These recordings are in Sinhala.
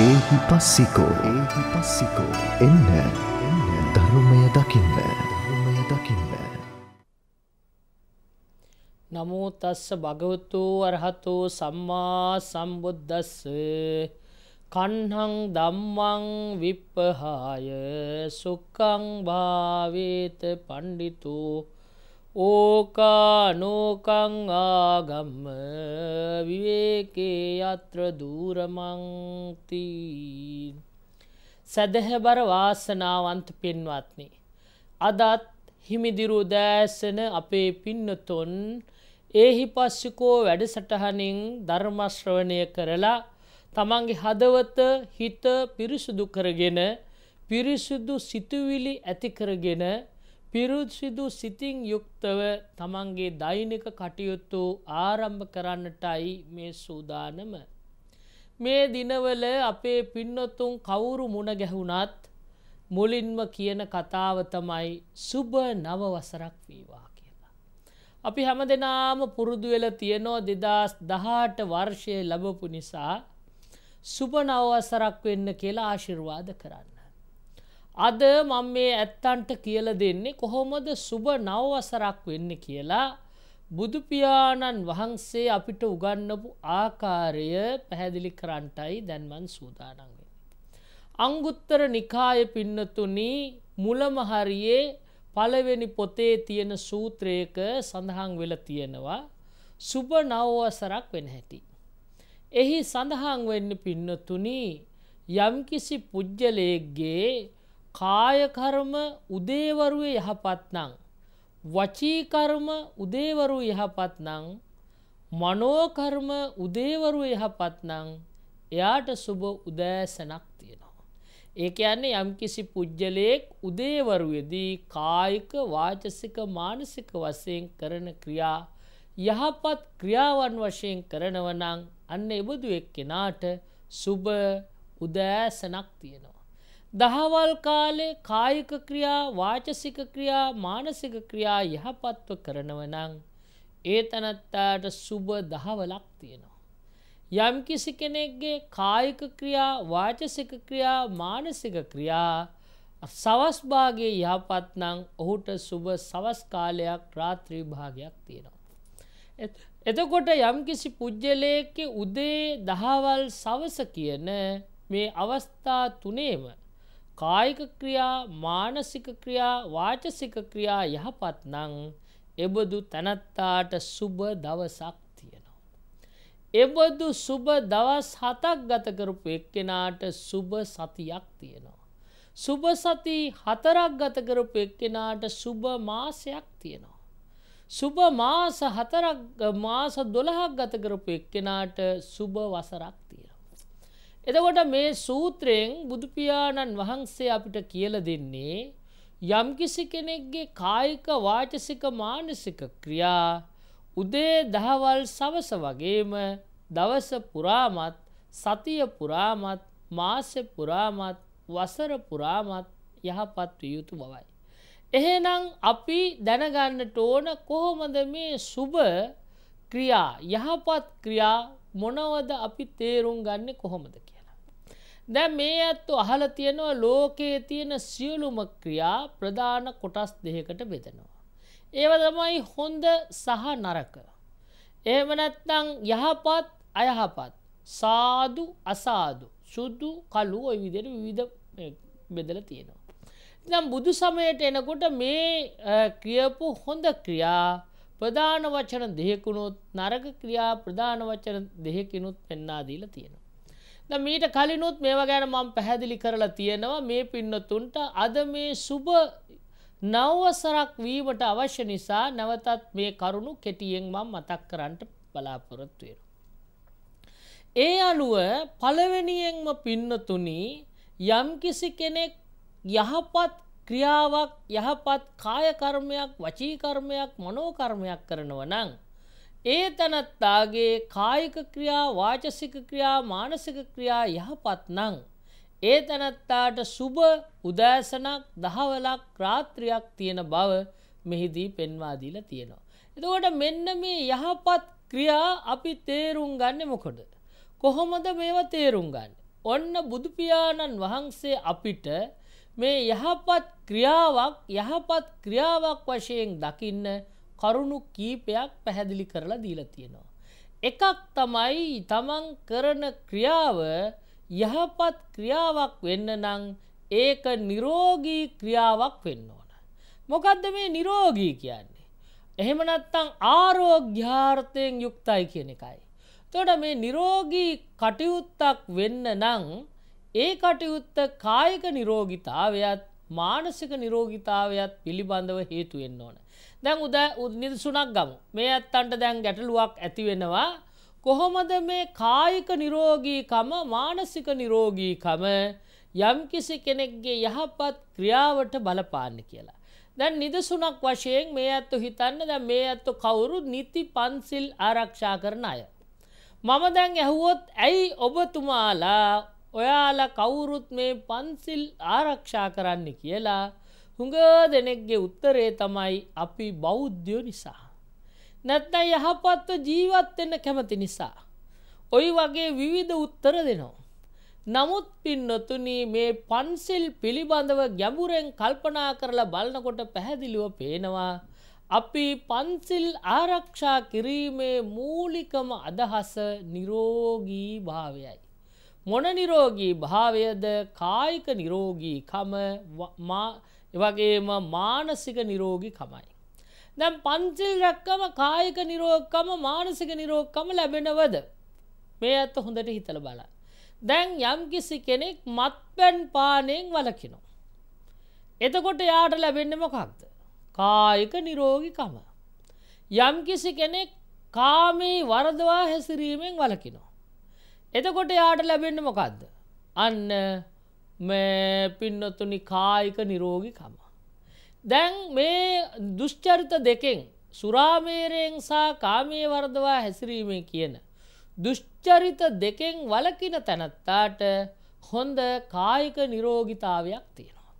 ඒහි පස්සිකෝ ඒහි පස්සිකෝ එන්න එන්න ධර්මය දකින්න ධර්මය දකින්න නමෝ තස්ස භගවතු අරහතු සම්මා සම්බුද්දස්ස කන්හං ධම්මං විප්පහාය සුක්ඛං භාවේත පණ්ඩිතෝ ඕකා නෝකං ආගම්ම විවේකේ යත්‍ර දූරමංති සැදැහැබර වාසනාවන්ත පෙන්වත්නි. අදත් හිමිදිරු දෑසන අපේ පින්නතුොන් ඒහි පස්සිකෝ වැඩසටහනින් ධර්මශ්‍රවණය කරලා තමන්ගේ හදවත හිත පිරිසුදු කරගෙන පිරිසුදු සිතුවිලි ඇතිකරගෙන පිරුසිදු සිතින් යුක්තව තමන්ගේ දෛනික කටයුතු ආරම්භ කරන්නටයි මේ සූදානම. මේ දිනවල අපේ පින්නොතුන් කවුරු මුණ ගැහුණත් මුලින්ම කියන කතාව තමයි සුබ නවවසරක් වීවා කියලා. අපි හැම දෙනාම පුරුදුවෙල තියනෝ දෙදස් දහට වර්ෂය ලබපු නිසා සුබ නවවසරක් වෙන්න කියලා ආශිර්වාද කරන්න. අද මම මේ ඇත්තන්ට කියල දෙන්නේ කොහොමද සුබ නවවසරක් වෙන්න කියලා බුදුපියාණන් වහන්සේ අපිට උගන්නපු ආකාරය පැහැදිලි කරන්ටයි දැන්මන් සූදානන් වෙන. අංගුත්තර නිකාය පින්නතුනි මුලමහරියේ පළවෙනි පොතේ තියෙන සූත්‍රයක සඳහන් වෙල තියෙනවා සුබ නවවසරක් වෙන හැටි. එහි සඳහන් වෙන්න පින්නතුනි යම්කිසි පුද්ගලයෙක්ගේ කායකර්ම උදේවරුවේ යහපත්නං. වචීකර්ම උදේවරු යහපත්නං මනෝකර්ම උදේවරු යහපත්නං එයාට සුබ උදෑසනක් තියෙනවා. ඒක යන්නේ යම්කිසි පුද්ගලයෙක් උදේවරුයේදී කායික වාචසික මානසික වසයෙන් කරන ක්‍රියා යහපත් ක්‍රියාවන් වශයෙන් කරනවනං අන්න එබුදු එක්කෙනාට සුබ උදෑසනක් තියෙනවා. දහවල් කාලේ කායික ක්‍රියා වාචසික ක්‍රියා මානසික ක්‍රියා යහපත්ව කරනවනං ඒ තැනත්තාට සුබ දහවලක් තියෙනවා. යම් කිසි කෙනෙක්ගේ කායික ක්‍රියා වාචසික ක්‍රියා මානසික ක්‍රියා සවස්භාගේ යහපත්නං ඔහුට සුබ සවස්කාලයක් රාත්‍රී භාගයක් තියෙනවා. එතකොට යම්කිසි පුද්ගලයෙක්කෙ උදේ දහවල් සවස කියන මේ අවස්ථා තුනේම කායික ක්‍රියා මානසික ක්‍රියා වාචසික ක්‍රියා යහපත් නං එබදු තැනත්තාට සුබ දවසක් තියෙනවා. එබදු සුබ දවස් හතක් ගතකරපු එක්කෙනාට සුබ සතියක් තියෙනවා. සුබ සති හතරක් ගතකරපු එක්කෙනාට සුබ මාසයක් තියෙනවා. සුබ මාස හතරක් මාස දොළහක් ගතකරපු එක්කෙනාට සුබ වසරක් තියෙන. එතකොට මේ සූත්‍රයෙන් බුදුපියාණන් වහන්සේ අපිට කියල දෙන්නේ යම්කිසි කෙනෙක්ගේ කායික වාචසික මානසික ක්‍රියා උදේ දහවල් සවස වගේම දවස පුරාමත් සතිය පුරාමත් මාස පුරාමත් වසර පුරාමත් යහපත් විය යුතු බවයි. එහෙනම් අපි දැනගන්නට ඕන කොහොමද මේ සුබ ක්‍රියා යහපත් ක්‍රියා මොනවද අපි තේරුම් ගන්න කොහොමද කිය. දැ මේ ඇත්තු අහල තියෙනවා ලෝකයේ තියෙන සියලුම ක්‍රියා ප්‍රධාන කොටස් දෙහකට බෙදෙනවා. ඒව තමයි හොඳ සහ නරක. ඒම නැත්නං යහපත් අයහපත් සාදු අසාදු සුද්දු කලු ඔය විදිර විධ බෙදල තියෙනවා. නම් බුදු සමයට එනකොට මේ කියපු හොඳ ක්‍රියා ප්‍රධාන වචන දෙහෙකුණුත් නරක ක්‍රියා ප්‍රධාන වචන දෙහෙකිනුත් පෙන්න්නා දීලා තියෙනවා. ද මීට කලිනුත් මේව ගැන මම පැහැදිලි කරලා තියෙනවා මේ පින්නතුන්ට අද මේ සුබ නවසරක් වීමට අවශ්‍ය නිසා නැවතත් මේ කරුණු කෙටියෙන් මම මතක් කරන්නට බලාපොරොත්තු වෙනවා. ඒ අනුව පළවෙනියෙන්ම පින්නතුනි යම්කිසි කෙනෙක් යහපත් ක්‍රියාවක් යහපත් කාය කර්මයක් වචී කර්මයක් මනෝ කර්මයක් කරනව නම් ඒ තැනත්තාගේ කායික ක්‍රියා වාචසික ක්‍රියා මානසික ක්‍රියා යහපත් නං. ඒ තැනැත්තාට සුභ උදෑසනක් දහවලක් රාත්‍රියයක් තියෙන බව මෙහිදී පෙන්වාදීල තියෙනවා. එතකොට මෙන්න මේ යහපත් ක්‍රියා අපි තේරුම් ගන්න මොකොඩ. කොහොමද මේවා තේරුම් ගන්න. ඔන්න බුදුපියාණන් වහන්සේ අපිට මේ යහපත් ක්‍රියාවක් යහපත් ක්‍රියාවක් වශයෙන් දකින්න කරුණු කීපයක් පැහැදිලි කරලා දීලා තියෙනවා. එකක් තමයි තමන් කරන ක්‍රියාව යහපත් ක්‍රියාවක් වෙන්න නං ඒක නිරෝගී ක්‍රියාවක් වෙන්න ඕන. මොකදද මේ නිරෝගී කියන්නේ. එහෙමනත්තං ආරෝග්‍යාර්ථයෙන් යුක්තයි කියන එකයි. තොට මේ නිරෝගී කටයුත්තක් වෙන්න නං ඒ කටයුත්ත කායික නිරෝගිතාවයත් මානසික නිරෝගිතාවයත් පිළිබඳව හේතුවෙන්න ඕන. දැන් උද නිදසුනක් ගමු. මේ ඇත්තන්ට දැන් ගැටලුවක් ඇතිවෙනවා. කොහොමද මේ කායික නිරෝගීකම මානසික නිරෝගීකම යම්කිසි කෙනෙක්ගේ යහපත් ක්‍රියාවට බලපාන්න කියලා. දැන් නිදසුනක් වශයෙන් මේ ඇත්තු හිතන්න දැ මේ ඇත්තු කවුරු නිති පන්සිල් ආරක්ෂා කරන අය. මම දැන් ඇහුවොත් ඇයි ඔබතුමාලා ඔයාල කවුරුත් මේ පන්සිල් ආරක්ෂා කරන්න කියලා හුඟ දෙනෙක්ගේ උත්තරේ තමයි අපි බෞද්ධයෝ නිසා. නැත්නම් යහපත්ව ජීවත්වෙන්න කැමති නිසා. ඔයි වගේ විවිධ උත්තර දෙනවා. නමුත් පින්නතුනි මේ පන්සිල් පිළිබඳව ගැඹුරෙන් කල්පනා කරලා බලනකොට පැහැදිලිව පේනවා අපි පන්සිල් ආරක්ෂා කිරීමේ මූලිකම අදහස නිරෝගී භාවයයි. මොන නිරෝගී භාවයද කායික නිරෝගීකම එවගේම මානසික නිරෝගි කමයි. දැම් පංචිල් රැක්කම කායක නිරෝගකම මානසික නිරෝගකම ලැබෙනවද. මේ ඇත්ත හොඳට හිතල බල. දැන් යම්කිසි කෙනෙක් මත්පැන් පානයෙන් වලකිනෝ. එතකොට යාට ලැබෙන්නම කක්ද. කායික නිරෝගිකම. යම්කිසි කෙනෙක් කාමී වරදවා හැසිරීමෙන් වලකිනෝ. එතකොට යාට ලැබෙන්නම කක්ද. අන්න මේ පින්නතුනි කායික නිරෝගිකම. දැන් මේ දුෂ්චරිත දෙකෙන් සුරාමේරයෙන් සා කාමය වර්දවා හැසිරීමේ කියන. දුෂ්චරිත දෙකෙන් වලකින තැනත්තාට හොඳ කායික නිරෝගිතාවයක් තියෙනවා.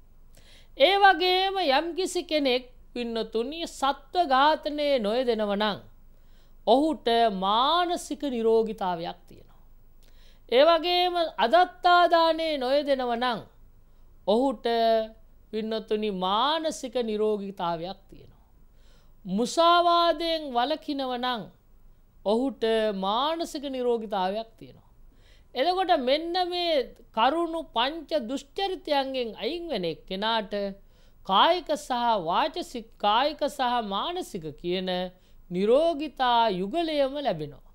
ඒ වගේම යම්කිසි කෙනෙක් පින්නතුනි සත්ව ඝාතනය නොය දෙනවනං. ඔහුට මානසික නිරෝගිතාවයක් තියෙන. ඒවගේම අදත්තාදානයේ නොය දෙනව නං ඔහුට පින්නතුනි මානසික නිරෝගිතාවයක් තියෙනවා. මුසාවාදයෙන් වලකිනව නං ඔහුට මානසික නිරෝගිතාවයක් තියෙනවා. එදකොට මෙන්න මේ කරුණු පංච දුෂ්චරිතයන්ගෙන් අයිංවෙන එක් කෙනාට කායික සහ වාචසික් කායික සහ මානසික කියන නිරෝගිතා යුගලයම ලැබෙනවා.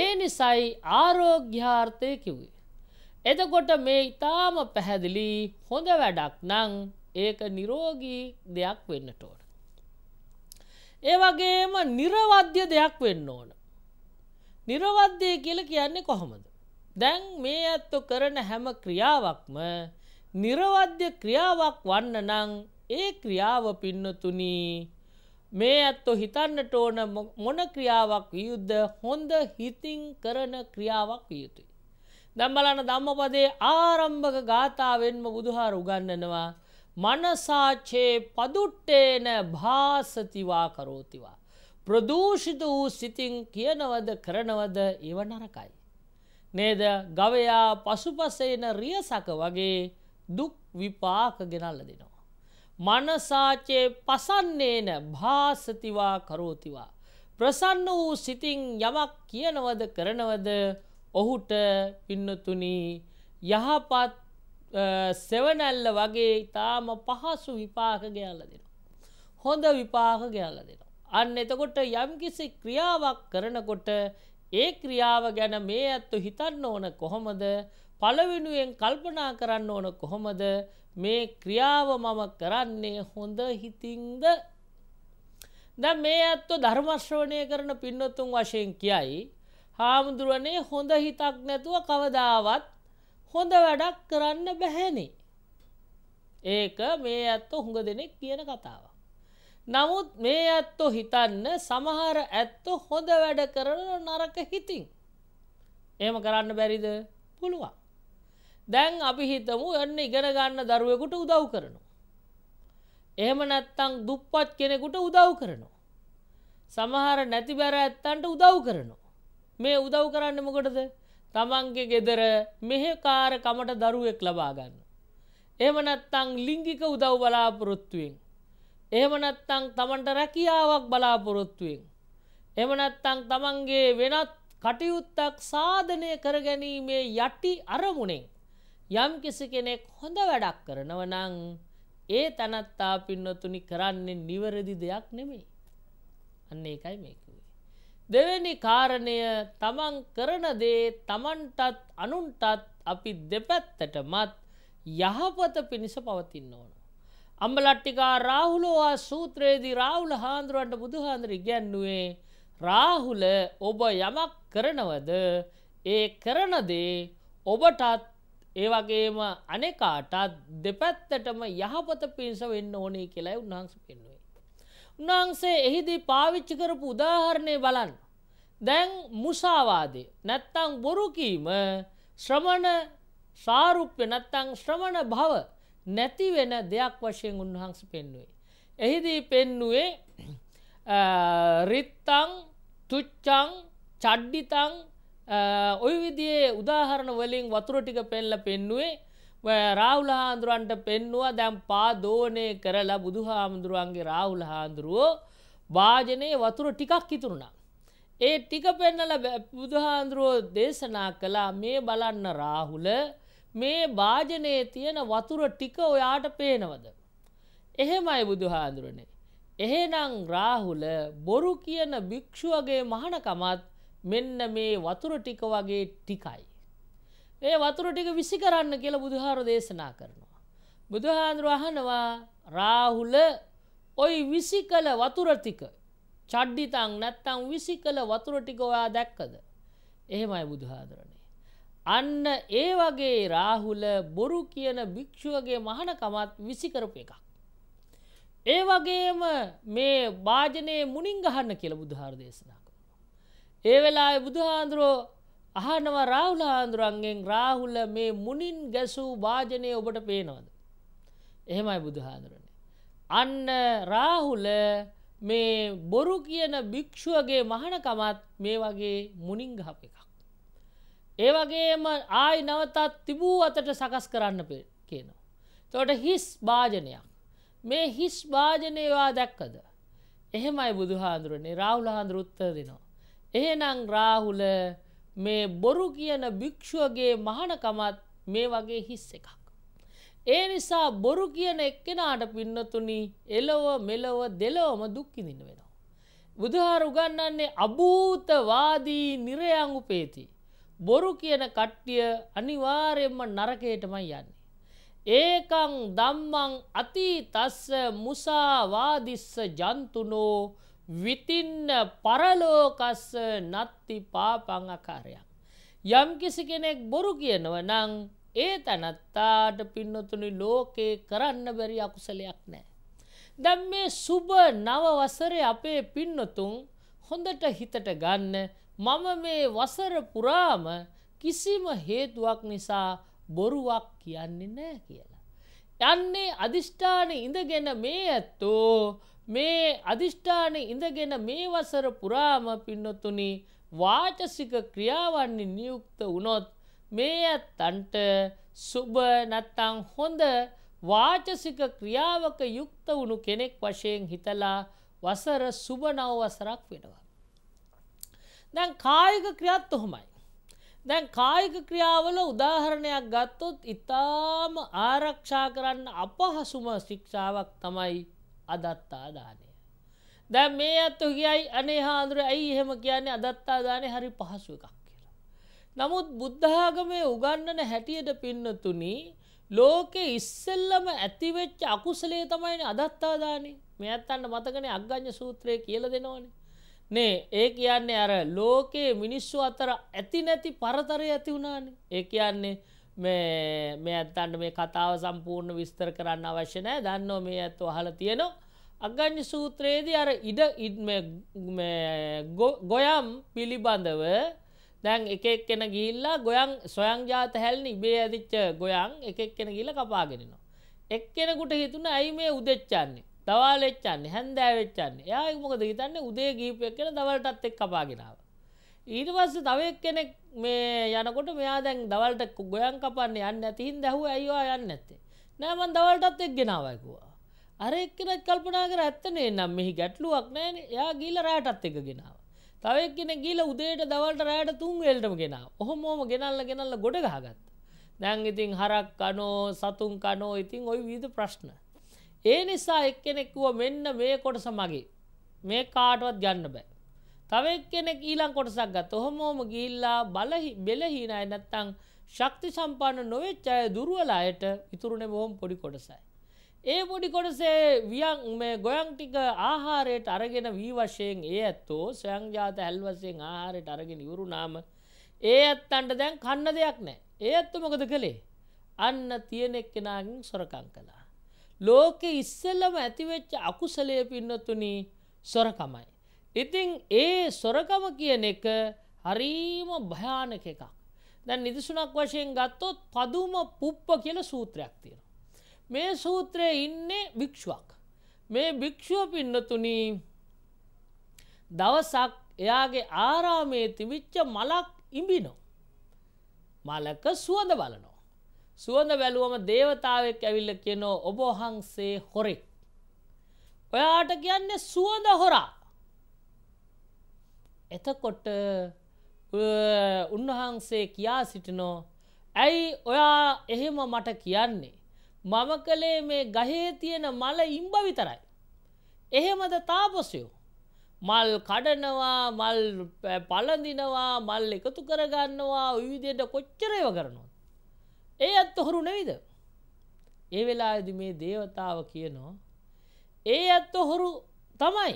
ඒ නිසයි ආරෝග්‍යාර්ථය කිව්වේ. එතකොට මේ ඉතාම පැහැදිලි හොඳ වැඩක් නං ඒක නිරෝගී දෙයක් වෙන්නට ඕන. ඒ වගේම නිරවද්‍ය දෙයක් වෙන්න ඕන. නිරවද්‍යය කියල කියන්නේ කොහොමද. දැන් මේ ඇත්තු කරන හැම ක්‍රියාවක්ම නිරවද්‍ය ක්‍රියාවක් වන්න නං ඒ ක්‍රියාව පින්නතුනී මේ ඇත්තෝ හිතන්නට ඕන මොන ක්‍රියාවක් වියුද්ධ හොඳ හිතින් කරන ක්‍රියාවක් වියතුයි. දැම්බලන ධම්මපදේ ආරම්භක ගාථාවෙන්ම බුදුහාර උගන්නනවා. මනසාචේ පදුට්ටේන භාසතිවා කරෝතිවා. ප්‍රදූෂිත වූ සිතින් කියනවද කරනවද ඒව නරකයි. නේද ගවයා පසුපසේන රියසක වගේ දුක් විපාක ගෙනල්ල දෙනවා. මනසාචේ පසන්නේන භාසතිවා කරෝතිවා. ප්‍රසන්න වූ සිතින් යමක් කියනවද කරනවද ඔහුට පින්නතුනී යහපත් සෙවනැල්ල වගේ ඉතාම පහසු විපාක ගැල්ල දෙනවා. හොඳ විපාක ගැල්ල දෙනවා. අන්න එතකොට යම්කිසි ක්‍රියාවක් කරනකොට ඒ ක්‍රියාව ගැන මේ ඇත්තු හිතන්න ඕන කොහොමද පළවෙනුවෙන් කල්පනා කරන්න ඕන කොහොමද මේ ක්‍රියාව මම කරන්නේ හොඳ හිතින්ද දැ මේ ඇත්තු ධර්මශ්‍රවණය කරන පින්නොත්තුන් වශයෙන් කියයි හාමුදුරුවනේ හොඳ හිතක් නැතුව කවදාවත් හොඳ වැඩක් කරන්න බැහැනේ. ඒක මේ ඇත්තෝ හුඟ දෙනෙක් කියන කතාව. නමුත් මේ ඇත්තෝ හිතන්න සමහර ඇත්තෝ හොඳ වැඩ කරන නරක හිතින්. එම කරන්න බැරිද පුළුවන්. දැන් අපි හිතමු එන්න ඉගෙන ගන්න දරුවෙකුට උදව් කරනවා. එහෙම නැත්තං දුප්පත් කෙනෙකුට උදව් කරනවා. සමහර නැති බැර ඇත්තන්ට උදව් කරනවා. මේ උදව් කරන්න මොකටද තමන්ගේ ගෙදර මෙහෙකාර කමට දරුවෙක් ලබා ගන්න. එහෙම නැත්තං ලිංගික උදව් බලාපොරොත්තුවෙන්. එහෙම නැත්තං තමන්ට රැකියාවක් බලාපොරොත්තුවෙන්. එහෙම නැත්තං තමන්ගේ වෙනත් කටයුත්තක් සාධනය කරගැනීමේ යටි අරමුණෙන් යම් කිසි කෙනෙක් හොඳ වැඩක් කරනවනං ඒ තැනත්තා පින්නතුනි කරන්නේ නිවරදි දෙයක් නෙමෙයි. අන්න ඒකයි මේකුවේ. දෙවැනි කාරණය තමන් කරනදේ තමන්ටත් අනුන්ටත් අපි දෙපැත්තට මත් යහපත පිණිස පවතින්න ඕන. අම්බලට්ටිකා රාහුලෝවා සූත්‍රයේදී රාහුල හාන්දුරුවන්ට බුදුහාන්දුරි ගැන්නුවේ රාහුල ඔබ යමක් කරනවද ඒ කරනදේ ඔබටත් ඒ වගේම අනෙකාටත් දෙපැත්තටම යහපත පිණිස වෙන්න ඕනේ කියලයි උන්වහන්ස පෙන්නුවේ. උන්වහන්සේ එහිදී පාවිච්චි කරපු උදාහරණය බලන්න. දැන් මුසාවාදේ නැත්තං බොරුකීම ශ්‍රමණ සාරුප්‍ය නැත්තං ශ්‍රමණ භව නැති වෙන දෙයක් වශයෙන් උන්වහන්ස පෙන්නුවේ. එහිදී පෙන්නුවේ රිත්තං තුච්චං චඩ්ඩිතං ඔය විදියේ උදාහරණ වලින් වතුර ටික පෙන්ල පෙන්නුවේ රාවුල හාමුදුරුවන්ට පෙන්නවා දැම් පාදෝනය කරලා බුදු හාමුදුරුවන්ගේ රාවුල හාමුදුරුවෝ වාජනයේ වතුර ටිකක් ඉතුරුණා. ඒ ටික පෙන්නල බුදුහාන්දුරුවෝ දේශනා කළා මේ බලන්න රාහුල මේ භාජනයේ තියෙන වතුර ටික ඔයාට පේනවද. එහෙමයි බුදුහාන්දුරනේ. එහෙනම් රාහුල බොරු කියන භික්‍ෂුවගේ මහනකමත් මෙන්න මේ වතුර ටික වගේ ටිකයි. ඒ වතුර ටික විසි කරන්න කියල බුදුහාර දේශනා කරනවා. බුදුහාන්දුර අහනවා රාහුල ඔයි විසි කළ වතුරටික චඩ්ඩිතං නැත්තං විසි කළ වතුරටික ඔයා දැක්කද. එහෙමයි බුදුහාදුරණේ. අන්න ඒ වගේ රාහුල බොරු කියන භික්‍ෂුවගේ මහනකමත් විසිකරපු එකක්. ඒ වගේම මේ භාජනය මුනින් ගහන්න කියල බුදුහාර දේශනා. ඒ වෙලා බුදුහාන්දුරෝ අහනවා රාහුල හාන්දුරන්ගෙන් රාහුල මේ මුනින් ගැසූ වාජනය ඔබට පේනවද. එහෙමයි බුදුහාන්දුරන. අන්න රාහුල මේ බොරු කියන භික්‍ෂුවගේ මහනකමත් මේ වගේ මුනින් ගහප එකක්. ඒ වගේම ආයි නවතත් තිබූ අතට සකස් කරන්න කියනවා. තොට හිස් භාජනයක්. මේ හිස් භාජනයවා දැක්කද. එහෙමයි බුදුහාන්දුරනේ රාහුල හාන්දුරුත්ත දෙනවා. එහෙනම් රාහුල මේ බොරු කියන භික්‍ෂුවගේ මහනකමත් මේ වගේ හිස් එකක්. ඒ නිසා බොරු කියන එක්කෙනාට පින්නතුනි එලොව මෙලොව දෙලොවම දුක්කිදින්න වෙනවා. බුදුහාර උගන්නන්නේ අභූතවාදී නිරයං උපේති. බොරු කියන කට්ටිය අනිවාරයෙන්ම නරකයටමයි යන්නේ. ඒකං දම්මං අති තස්ස මුසාවාදිස්ස ජන්තුනෝ විතින්න පරලෝකස්ස නත්ති පාපංගකාරයක්. යම් කිසි කෙනෙක් බොරු කියනව නං ඒ තැනත්තාට පින්නතුනි ලෝකේ කරන්න බැරි අකුසලයක් නෑ. දැම් මේ සුබ නව වසරේ අපේ පින්නතුන් හොඳට හිතට ගන්න මම මේ වසර පුරාම කිසිම හේතුවක් නිසා බොරුවක් කියන්නේ නෑ කියලා. යන්නේ අධිෂ්ඨාන ඉඳගෙන මේ ඇත්තෝ මේ අධිෂ්ඨාන ඉඳගෙන මේ වසර පුරාම පින්නතුනි වාචසික ක්‍රියාවන්නේ නියුක්ත වුණොත් මේ ඇත්තන්ට සුබ නැත්තං හොඳ වාචසික ක්‍රියාවක යුක්ත වුණු කෙනෙක් වශයෙන් හිතලා වසර සුබ නවවසරක් වෙනවා. දැන් කායික ක්‍රියත් ඔහොමයි. දැන් කායික ක්‍රියාවල උදාහරණයක් ගත්තොත් ඉතාම ආරක්ෂා කරන්න අපහසුම ශික්ෂාවක් තමයි අදත්තාදානය. දැ මේ ඇත්තු කියයි අනේ හාදුර ඇයි එහෙම කියන්නේ අදත්තාදානය හරි පහසු එකක් කියලා. නමුත් බුද්ධාගමේ උගන්නන හැටියට පින්නතුනි ලෝකෙ ඉස්සල්ලම ඇතිවෙච්ච අකුසලේ තමයින අදත්තාදානේ මේ ඇත්තන්න මතකන අග්ගඥ සූත්‍රය කියල දෙනවානේ. නේ ඒ කියන්නේ අර ලෝකයේ මිනිස්සු අතර ඇති නැති පරතරය ඇති වුණානේ ඒ කියන්නේ මේ ඇත්තන්ට මේ කතාව සම්පූර්ණ විස්තර කරන්න අවශ්‍ය නෑ දන්නෝ මේ ඇත්තු අහල තියනවා අග්ගඥ සූත්‍රයේදී අර ඉඩ ගොයම් පිළිබඳව දැන් එකක් කෙන ගිල්ලා ගොයන් සොයන් ජාත හැල්න ඉබේ ඇදිච්ච ගොයන් එකක් කෙන ගිල කපාගෙනනවා. එක් කෙනකුට හිතුන ඇයි මේ උදෙච්චන්නේ දවාලෙච්චන්න හැන්දෑවෙච්චන්නේ යාය මොකද හිතන්නේ උදේ ගීපයක් කෙන දවල්ටත් එක් කපාගෙනාව. ඊට පස්ස තවක් කෙනෙක් මේ යනකොට මෙයා දැන් දවල්ට ගොයන් කපන්න යන්න ඇතින් දැහුව ඇයිවා යන්න ඇත්තේ නෑමන් දවල්ටත් එක් ගෙනාවයකුවා අර එක්කෙනත් කල්පනා කර ඇත්තනේ නම් මෙහි ගැටලුවක් නෑන එයා ගීල රෑටත් එක ගෙනාව තව එක්කෙන ගීල උදේට දවල්ට රෑට තුන් වෙල්ටම ගෙනා ඔහොමෝම ගෙනල්ල ගෙනල්ල ගොඩ ගහගත්ත දැන් ඉතින් හරක් කනෝ සතුන් කනෝ ඉතින් ඔයි විධ ප්‍රශ්න ඒ නිසා එක්කෙනෙක්කුව මෙන්න මේ කොටස මගේ මේ කාටවත් ගන්න බෑ තව එක්කෙනෙක් ඊලං කොටසක් ගත් ඔහොමෝම ගිල්ලා බලහි බෙලහිනයි නැත්තං ශක්ති සම්පන්න නොවෙච්චාය දුරුවලායට ඉතුරුණෙ බොහොම පොඩි කොටසයි ඒ පොඩි කොටසේ වියන් මේ ගොයන් ටික ආහාරයට අරගෙන වී වශයෙන් ඒ ඇත්තෝ ස්වයංජාත ඇල්වසයෙන් ආහාරයට අරගෙන ඉවරුනාම ඒ ඇත්තන්ට දැන් කන්න දෙයක් නෑ. ඒ ඇත්ත මොකද කළේ. අන්න තියෙනෙක් කෙනාගින් සොරකං කලා. ලෝකෙ ඉස්සල්ලම ඇතිවෙච්ච අකුසලය පින්නතුනි සොරකමයි. ඉතිං ඒ සොරකම කියන එක හරීම භයානක එකක්. දැන් නිදිසුනක් වශයෙන් ගත්තොත් පදුම පුප්ප කියල සූත්‍රයක් තියෙනවා. මේ සූත්‍රයේ ඉන්නේ භික්ෂුවක්. මේ භික්ෂුව පින්නතුනී දවසක් එයාගේ ආරාමයේ තිබිච්ච මලක් ඉඹිනෝ. මලක සුවඳ බලනෝ. සුවඳ බැලුවම දේවතාවෙක් ඇවිල්ල කියනෝ ඔබහන්සේ හොරෙක්. ඔයාට කියන්නේ සුවඳ හොරා. එතකොට උන්වහන්සේ කියා සිටිනෝ ඇයි ඔයා එහෙම මට කියන්නේ. මම කළේ මේ ගහේ තියෙන මල ඉම්බ විතරයි. එහෙමද තාපසයෝ. මල් කඩනවා මල් පලඳිනවා මල් එකතු කරගන්නවා විවිධයට කොච්චරයව කරනවා. ඒ අත් ඔහුරු නෙවිද. ඒ වෙලා ඇද මේ දේවතාව කියනවා. ඒ ඇත්ත ඔහුරු තමයි.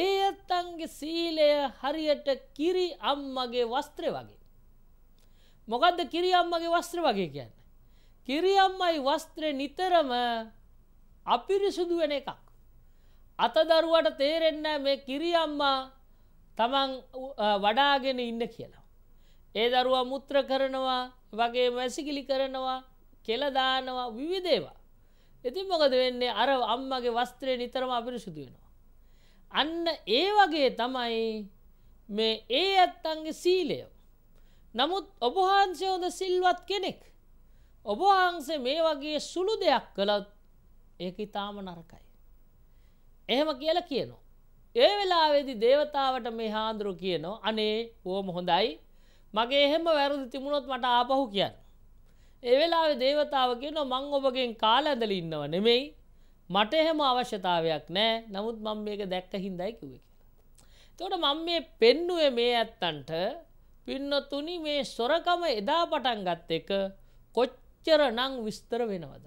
ඒ ඇත්තන්ගේ සීලය හරියට කිරි අම්මගේ වස්ත්‍රය වගේ. මොකදද කිරි අම්මගේ වස්ත්‍ර වගේ කියන්න. කිරියම්මයි වස්ත්‍රේ නිතරම අපිරිසුදු වෙන එකක්. අතදරුවට තේරෙන්නේ මේ කිරියම්මා තමන් වඩාගෙන ඉන්න කියලා. ඒ දරුවා මුත්‍ර කරනවා වගේ වැසිකිලි කරනවා කෙලදානවා විවිධේවා. ඉතින් මොකද වෙන්නේ අර අම්මගේ වස්ත්‍රය නිතරම අපිරිසුදු වෙනවා. අන්න ඒ වගේ තමයි මේ ඒ ඇත්තන්ගේ සීලය. නමුත් ඔබහන්සේ හොඳ සිල්වත් කෙනෙක්. ඔබවහන්සේ මේ වගේ සුළු දෙයක් කළත් ඒක ඉතාම නරකයි. එහෙම කියල කියනවා. ඒ වෙලාවෙදි දේවතාවට මේ හාන්දුරු කියනෝ අනේ ඕම හොඳයි මගේ එහෙම වැරදි තිමුණොත් මට ආපහු කියන්න. ඒ වෙලාවෙ දේවතාව කියනො මං ඔබගෙන් කාල ඇදල ඉන්නව නෙමෙයි මට එහෙම අවශ්‍යතාවයක් නෑ නමුත් මං මේක දැක්ක හින්දයි කිව කියලා. තොට මං මේ පෙන්නුව මේ ඇත්තන්ට පින්නතුනි මේ සොරකම එදා පටන් ගත් එක කොච්ච කොච්චර නං විස්තර වෙනවද.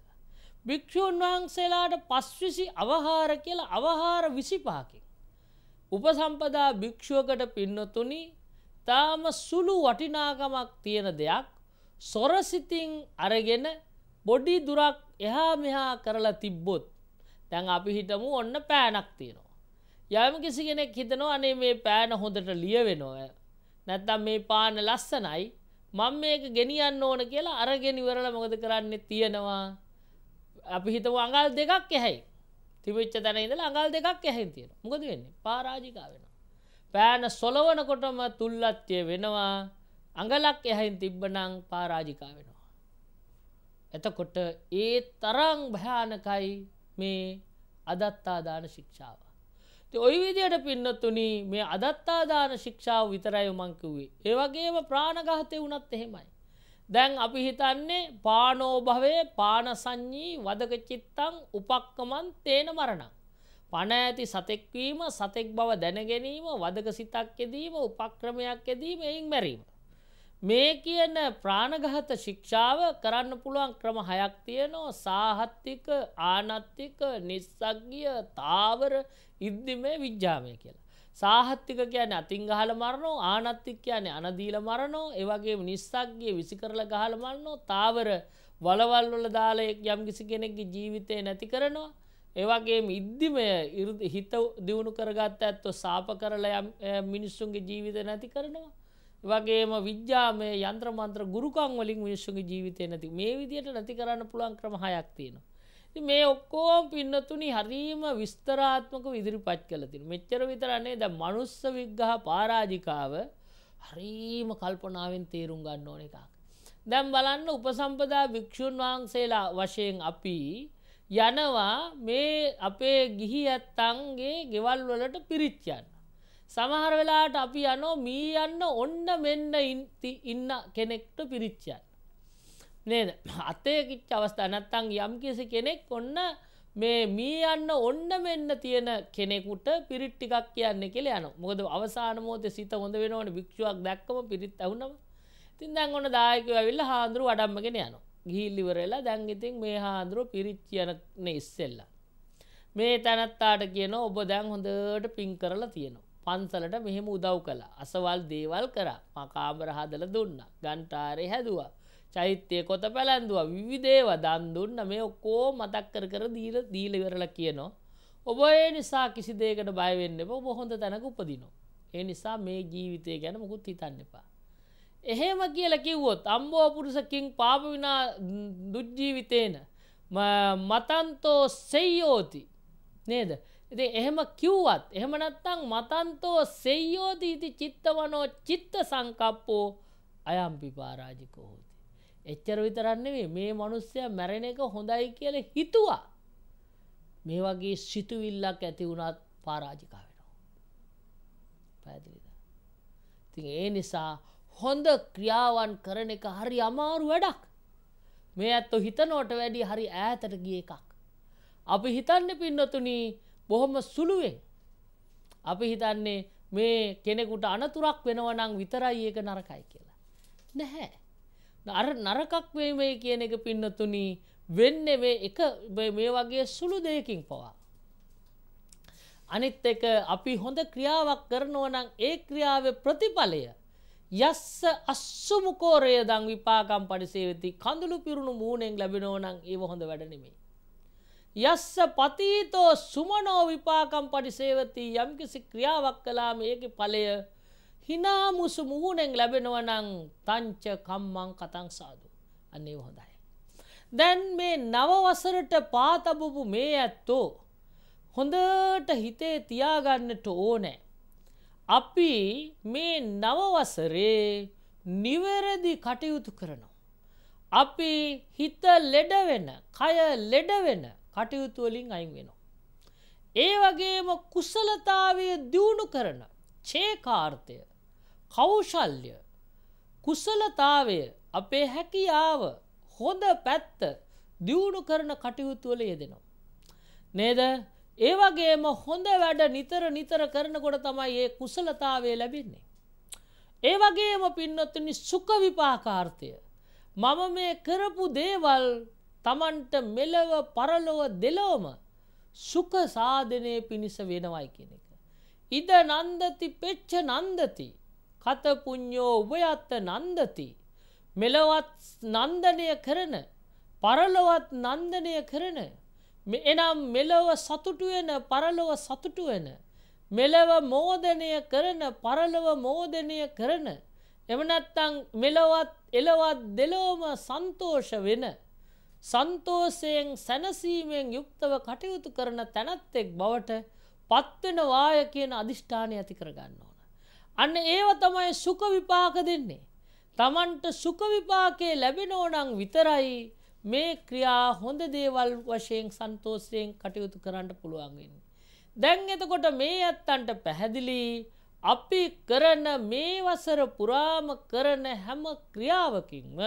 භික්‍ෂූන් වහන්සේලාට පස්විසි අවහාර කියල අවහාර විසිපාකින්. උපසම්පදා භික්‍ෂුවකට පින්නතුනි තාම සුළු වටිනාකමක් තියෙන දෙයක් සොරසිතින් අරගෙන බොඩි දුරක් එහා මෙහා කරලා තිබ්බොත් තැන් අපි හිටමු ඔන්න පෑනක් තියෙනවා. යම කිසි කෙනෙක් හිතනවා අනේ මේ පෑන හොඳට ලියවෙනවා. නැත්තම් මේ පාන ලස්සනයි මම මේක ගෙනියන්න ඕන කියලා අරගෙනවරල මොකද කරන්න තියෙනවා අපි හිතව අඟල් දෙකක් ඇහැයි තිබච්ච තැන ඉඳලා අඟල් දෙකක් ඇහැ තියෙන මොකද වෙන්නේ පාරාජිකා වෙන පෑන සොලවනකොටම තුල්ලත්ය වෙනවා අඟලක් එහැයින් තිබ්බනං පාරාජිකා වෙනවා එතකොට ඒ තරං භයානකයි මේ අදත්තාදාන ශික්ෂාව ඔයි විදියට පින්නතුනි මේ අදත්තාදාන ශික්ෂාව විතරයි මංකිවේ. ඒවගේම ප්‍රාණගාතය වනත් එහෙමයි. දැන් අපි හිතන්නේ පානෝභවේ පාන සංඥී වදකචිත්තං උපක්කමන් තේන මරණක්. පණ ඇති සතෙක්වීම සතෙක් බව දැනගැනීම වදක සිතක් යෙදීම උපක්‍රමයක් යෙදීම එයින් මැරීම. මේ කියන ප්‍රාණඝාත ශික්ෂාව කරන්න පුළුවන් ක්‍රම හයක් තියෙනවා සාහත්තික ආනත්තික නිස්සග්ගිය තාවර ඉද්දිමේ විජ්ජාමය කියලා. සාහත්තික කියන්නේ අතින් ගහලා මරනවා ආනත්තික කියන්නේ අනදීල මරනවා ඒ වගේම නිස්සග්ගිය විසි කරලා ගහලා මරනවා තාවර වලවල් වල දාලා යම්කිසි කෙනෙක්ගේ ජීවිතේ නැති කරනවා ඒ වගේම ඉද්දිමය හිත දියුණු කරගත්ත ඇත්තෝ සාප කරලා මිනිස්සුන්ගේ ජීවිත නැති කරනවා වගේම විද්‍යාමය යන්ත්‍ර මන්ත්‍ර ගුරුකං වලින් මිනිස්සුගේ ජීවිතය නැති මේ විදියට නැති කරන්න පුළුවන් ක්‍රම හයක් තියෙනවා. ඉතින් මේ ඔක්කොම පින්නතුනි හරීම විස්තරාත්මකව ඉදිරිපත් කළා තියෙනවා. මෙච්චර විතරනේ දැන් මනුස්ස විග්‍රහ පරාජිකාව හරීම කල්පනාවෙන් තේරුම් ගන්න ඕන එකක්. දැන් බලන්න උපසම්පදා භික්ෂුන් වහන්සේලා වශයෙන් අපි යනවා මේ අපේ ගිහි ඇත්තන්ගේ ගෙවල් වලට පිරිච්චයන්. සමහර වෙලාට අපි යනෝ මී යන්න ඔන්න මෙන්න ඉන්න කෙනෙක්ට පිරිච්චයි. නේද අත්තයකිච් අවස්ථා නැත්තං යම් කිසි කෙනෙක් ඔන්න මේ මී යන්න ඔන්න මෙන්න තියෙන කෙනෙකුට පිරිට් ටිකක් කියන්න කෙල යන මොකද අවසාන මෝතය සිත හොඳ වෙනවන භික්ෂුවක් දැක්කම පිරිත් ඇවුණම තින් දැන් ඔන්න දායක ඇවිල්ල හාන්දුරු අඩම්මගෙන යන ගිහිල්ලිවරලා දැංගිතින් මේ හාන්දුරුව පිරිච්චයන ඉස්සෙල්ලා මේ තැනත්තාට කියන ඔබ දැන් හොඳට පින් කරලා තියෙනවා පන්සලට මෙහෙම උදව් කළා. අසවල් දේවල් කරා. මා කාමර හදලා දුන්නා. ගන්ටාරේ හැදුවා. චෛත්‍ය කොත පැලැන්දුවා. විවිධේව දන් දුන්නා. මේ ඔක්කොම මතක් කර කර දීලා දීලා ඉවරලා කියනවා. ඔබ ඒ නිසා කිසි දෙයකට බය වෙන්න එපා. ඔබ හොඳ තැනක උපදිනවා. ඒ නිසා මේ ජීවිතය ගැන මොකුත් හිතන්න එපා. එහෙම කියලා කිව්වොත් අම්බෝ පුරුෂකින් පාප විනා දුජ්ජීවිතේන මතන්තෝ සෙයෝති නේද? ඉති එහෙම කිව්වත් එහෙම නැත්තං මතන්තෝ සෙයෝදීති චිත්තවනෝ චිත්ත සංකප්පෝ අයම්පි පාරාජිකෝ හෝති. එච්චර විතරන්නේ මේ මනුස්සය මැරෙන එක හොඳයි කියල හිතුවා. මේ වගේ සිතුවිල්ලක් ඇති වුණත් පාරාජිකා වෙනවා. පැදිලිද. ති ඒ නිසා හොඳ ක්‍රියාවන් කරන එක හරි අමාරු වැඩක්. මේ ඇත්තු හිතනෝට වැඩි හරි ඈතට ගිය එකක්. අපි හිතන්න පින්නතුනී බොහොම සුළුවෙන් අපි හිතන්නේ මේ කෙනෙකුට අනතුරක් වෙනවනං විතරයි ඒක නරකයි කියලා. නැහැ. අර නරකක් වේමයි කියන එක පින්නතුනී වෙන්න එක මේ වගේ සුළු දෙයකින් පවා. අනිත් එක අපි හොඳ ක්‍රියාවක් කරනවනං ඒ ක්‍රියාව ප්‍රතිඵලය යස්ස අස්සුමුකෝරය දං විපාකම් පඩිසේවෙති කඳුළු පිරුණු මූනෙන් ලැබෙනෝනං ඒ හොඳ වැඩනෙමේ. යස්ස පතීතෝ සුමනෝ විපාකම් පරිසේවති යම්කිසි ක්‍රියාවක් කලාම ඒක ඵලය හිනාමුසු මුහුණෙන් ලැබෙනවනං තංච කම්මං කතං සාදු අන්නේ හොඳයි. දැන් මේ නවවසරට පාතබපු මේ ඇත්තෝ හොඳට හිතේ තියාගන්නට ඕනෑ. අපි මේ නවවසරේ නිවැරදි කටයුතු කරනවා. අපි හිත ලෙඩවෙන කය ලෙඩවෙන කටයුතු වලින් අයින් වෙනවා. ඒ වගේම කුසලතාවය දියුණු කරන චේකාර්ථය කෞශල්්‍ය කුසලතාවය අපේ හැකියාව හොඳ පැත්ත දියුණු කරන කටයුතුවල යෙදෙනවා. නේද ඒවගේම හොඳ වැඩ නිතර නිතර කරනකොට තමයි ඒ කුසලතාවය ලැබෙන්නේ. ඒ වගේම පින්නොත්තුනි සුකවිපාකාර්ථය මම මේ කරපු දේවල් තමන්ට මෙලව පරලොව දෙලෝම සුඛ සාධනය පිණිස වෙනවයි කියන එක. ඉද නන්දති පෙච්ච නන්දති කතපුඤ්ඤෝ උභයත්ත නන්දති මෙලවත් නන්දනය කරන පරලොවත් නන්දනය කරන එනම් මෙලොව සතුටු වෙන පරලොව සතුටු වෙන මෙලව මෝදනය කරන පරලොව මෝදනය කරන එවනත්තං මෙලොවත් එලවත් දෙලොවම සන්තෝෂ වෙන සන්තෝෂයෙන් සැනසීමෙන් යුක්තව කටයුතු කරන තැනැත්තෙක් බවට පත්වෙනවාය කියන අධිෂ්ඨානය ඇති කරගන්න ඕන. අන්න ඒව තමයි සුඛ විපාක දෙන්නේ. Tamanට සුඛ විපාකේ ලැබෙනෝනම් විතරයි මේ ක්‍රියා හොඳ දේවල් වශයෙන් සන්තෝෂයෙන් කටයුතු කරන්න පුළුවන් වෙන්නේ. දැන් එතකොට මේ ඇත්තන්ට පැහැදිලි අපි කරන මේ වසර පුරාම කරන හැම ක්‍රියාවකින්ම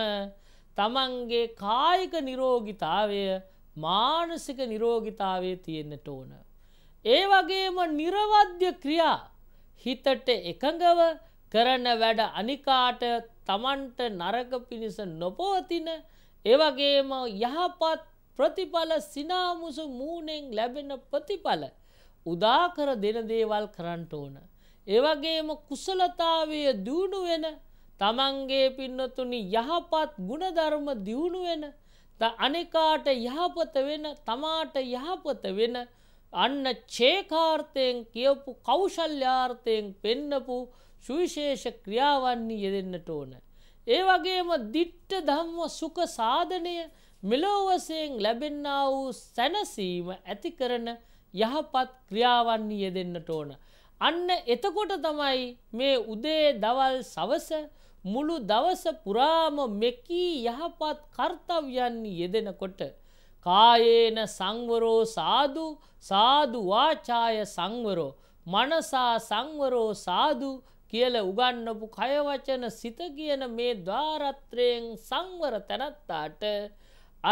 තමන්ගේ කායික නිරෝගිතාවය මානසික නිරෝගිතාවේ තියෙන්න්නට ඕන. ඒ වගේම නිරවද්‍ය ක්‍රියා හිතට එකඟව කරන වැඩ අනිකාට තමන්ට නරක පිණිස නොපෝතින ඒවගේම යහපත් ප්‍රතිඵල සිනාමුසු මූනෙන් ලැබෙන ප්‍රතිඵල උදාකර දෙන දේවල් කරන්ට ඕන. ඒවගේම කුසලතාවය දියුණු වෙන තමන්ගේ පින්නතුනි යහපත් ගුණධර්ම දියුණු වෙන අනෙකාට යහපත වෙන තමාට යහපත වෙන අන්න චේකාර්ථයෙන් කියපු කෞශල්්‍යාර්ථයෙන් පෙන්නපු සුවිශේෂ ක්‍රියාවන්නේ යෙදෙන්න්නට ඕන. ඒ වගේම දිට්ට දම්ව සුක සාධනය මෙලෝවසයෙන් ලැබෙන්න වූ සැනසීම ඇති කරන යහපත් ක්‍රියාවන්නේ යෙදෙන්න්නට ඕන. අන්න එතකොට තමයි මේ උදේ දවල් සවස මුළු දවස පුරාම මෙකී යහපත් කර්තව්යන් යෙදෙනකොට කායේන සංවරෝ සාදු සාදු වාචාය සංවරෝ මනසා සංවරෝ සාදු කියල උගන්නපු කයවචන සිත කියන මේ ධාරත්‍රයෙන් සංවර තැනත්තාට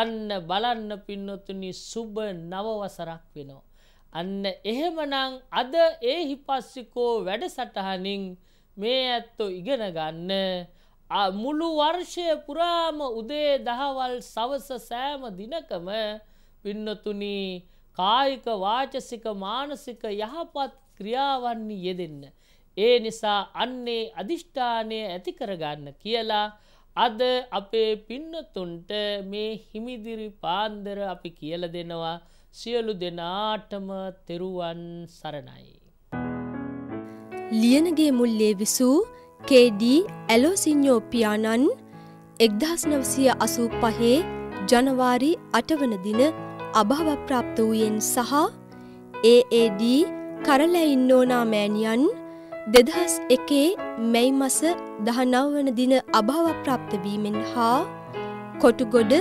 අන්න බලන්න පින්නොතුනි සුබ නවවසරක් වෙනවා. අන්න එහෙමනං අද ඒ හිපස්සිකෝ වැඩසටහනින් මේ ඇත්තෝ ඉගෙන ගන්න මුළු වර්ෂය පුරාම උදේ දහවල් සවස සෑම දිනකම පින්නතුනි කායික වාචසික මානසික යහපත් ක්‍රියාවන්නේ යෙදෙන්න. ඒ නිසා අන්නේ අධිෂ්ඨානය ඇති කරගන්න කියලා අද අපේ පින්නතුන්ට මේ හිමිදිරි පාන්දර අපි කියල දෙනවා සියලු දෙනාටම තෙරුවන් සරණයි. ලියනගේ මුල්ලේ විසූ කේඩී ඇලෝසිං්ඥෝ පියාණන් එක්දහස් නවසය අසූ පහේ ජනවාරි අටවන දින අභාවප්‍රාප්ත වූයෙන් සහ AAD කරලැඉන්නෝනා මෑණියන් දෙදහස් එකේ මැයි මස දහනවවන දින අභාවප්‍රාප්තවීමෙන් හා කොටුගොඩ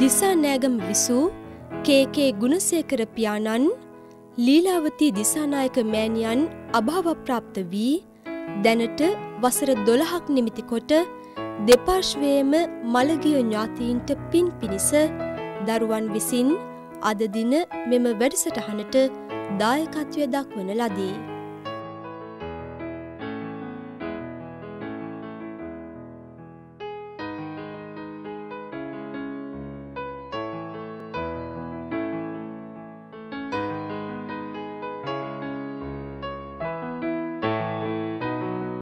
දිසානෑගම් විසූ කේකේ ගුණසේකර පියාණන් ලීලාවතී දිසානායක මෑණියන් අභාවප්‍රාප්ත වී දැනට වසර 12ක් නිමිති කොට දෙපාර්ශ්වයේම මළගිය ඥාතීන්ට පින් පිනිස දරුවන් විසින් අද දින මෙම වැඩසටහනට දායකත්වය දක්වන ලදී.